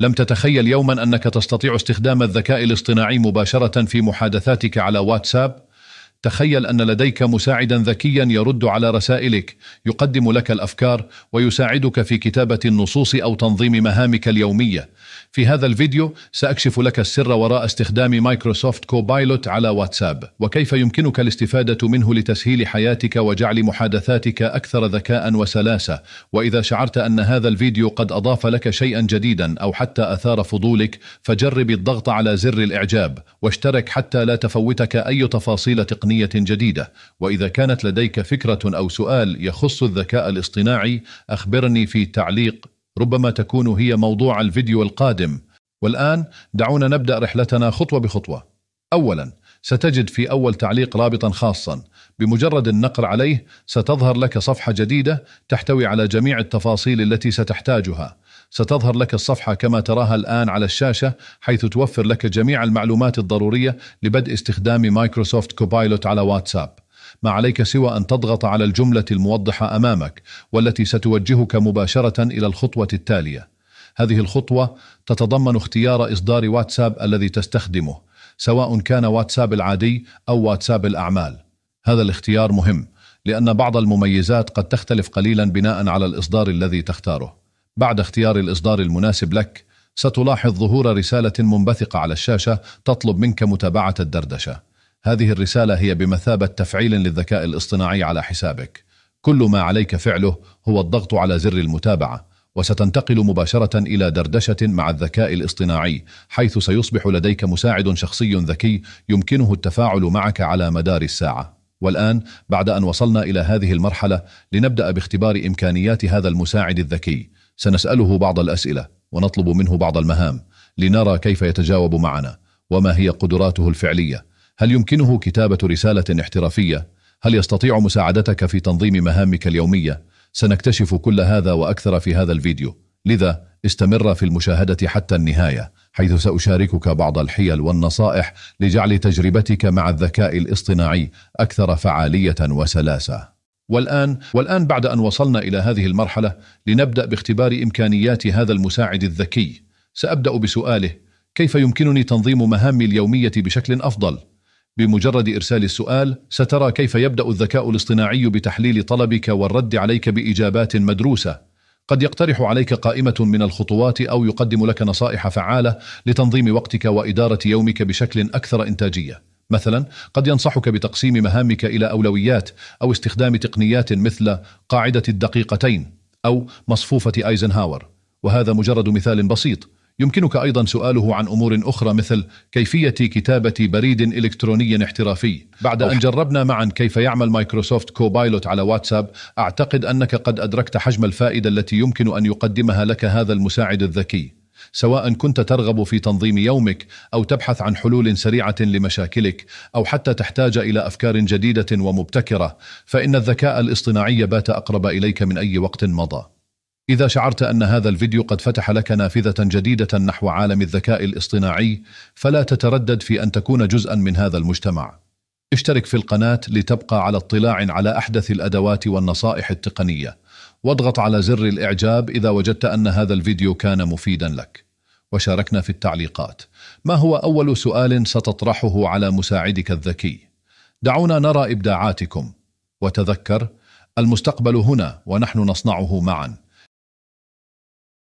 لم تتخيل يوما أنك تستطيع استخدام الذكاء الاصطناعي مباشرة في محادثاتك على واتساب تخيل أن لديك مساعدا ذكيا يرد على رسائلك يقدم لك الأفكار ويساعدك في كتابة النصوص أو تنظيم مهامك اليومية في هذا الفيديو سأكشف لك السر وراء استخدام مايكروسوفت كوبايلوت على واتساب وكيف يمكنك الاستفادة منه لتسهيل حياتك وجعل محادثاتك أكثر ذكاء وسلاسة وإذا شعرت أن هذا الفيديو قد أضاف لك شيئا جديدا أو حتى أثار فضولك فجرب الضغط على زر الإعجاب واشترك حتى لا تفوتك أي تفاصيل تقنية جديدة وإذا كانت لديك فكرة أو سؤال يخص الذكاء الاصطناعي أخبرني في تعليق ربما تكون هي موضوع الفيديو القادم والآن دعونا نبدأ رحلتنا خطوة بخطوة أولا ستجد في أول تعليق رابطا خاصا بمجرد النقر عليه ستظهر لك صفحة جديدة تحتوي على جميع التفاصيل التي ستحتاجها ستظهر لك الصفحة كما تراها الآن على الشاشة حيث توفر لك جميع المعلومات الضرورية لبدء استخدام مايكروسوفت كوبايلوت على واتساب ما عليك سوى أن تضغط على الجملة الموضحة أمامك والتي ستوجهك مباشرة إلى الخطوة التالية هذه الخطوة تتضمن اختيار إصدار واتساب الذي تستخدمه سواء كان واتساب العادي أو واتساب الأعمال هذا الاختيار مهم لأن بعض المميزات قد تختلف قليلا بناء على الإصدار الذي تختاره بعد اختيار الإصدار المناسب لك ستلاحظ ظهور رسالة منبثقة على الشاشة تطلب منك متابعة الدردشة هذه الرسالة هي بمثابة تفعيل للذكاء الاصطناعي على حسابك كل ما عليك فعله هو الضغط على زر المتابعة وستنتقل مباشرة إلى دردشة مع الذكاء الاصطناعي حيث سيصبح لديك مساعد شخصي ذكي يمكنه التفاعل معك على مدار الساعة والآن بعد أن وصلنا إلى هذه المرحلة لنبدأ باختبار إمكانيات هذا المساعد الذكي سنسأله بعض الأسئلة ونطلب منه بعض المهام لنرى كيف يتجاوب معنا وما هي قدراته الفعلية هل يمكنه كتابة رسالة احترافية؟ هل يستطيع مساعدتك في تنظيم مهامك اليومية؟ سنكتشف كل هذا وأكثر في هذا الفيديو لذا استمر في المشاهدة حتى النهاية حيث سأشاركك بعض الحيل والنصائح لجعل تجربتك مع الذكاء الاصطناعي أكثر فعالية وسلاسة والآن, والآن بعد أن وصلنا إلى هذه المرحلة لنبدأ باختبار إمكانيات هذا المساعد الذكي سأبدأ بسؤاله كيف يمكنني تنظيم مهامي اليومية بشكل أفضل؟ بمجرد إرسال السؤال سترى كيف يبدأ الذكاء الاصطناعي بتحليل طلبك والرد عليك بإجابات مدروسة قد يقترح عليك قائمة من الخطوات أو يقدم لك نصائح فعالة لتنظيم وقتك وإدارة يومك بشكل أكثر إنتاجية مثلا قد ينصحك بتقسيم مهامك إلى أولويات أو استخدام تقنيات مثل قاعدة الدقيقتين أو مصفوفة أيزنهاور وهذا مجرد مثال بسيط يمكنك أيضا سؤاله عن أمور أخرى مثل كيفية كتابة بريد إلكتروني احترافي بعد أن جربنا معا كيف يعمل مايكروسوفت كوبايلوت على واتساب أعتقد أنك قد أدركت حجم الفائدة التي يمكن أن يقدمها لك هذا المساعد الذكي سواء كنت ترغب في تنظيم يومك او تبحث عن حلول سريعه لمشاكلك او حتى تحتاج الى افكار جديده ومبتكره فان الذكاء الاصطناعي بات اقرب اليك من اي وقت مضى إذا شعرت أن هذا الفيديو قد فتح لك نافذة جديدة نحو عالم الذكاء الاصطناعي فلا تتردد في أن تكون جزءا من هذا المجتمع اشترك في القناة لتبقى على اطلاع على أحدث الأدوات والنصائح التقنية واضغط على زر الإعجاب إذا وجدت أن هذا الفيديو كان مفيدا لك وشاركنا في التعليقات ما هو أول سؤال ستطرحه على مساعدك الذكي؟ دعونا نرى إبداعاتكم وتذكر المستقبل هنا ونحن نصنعه معاً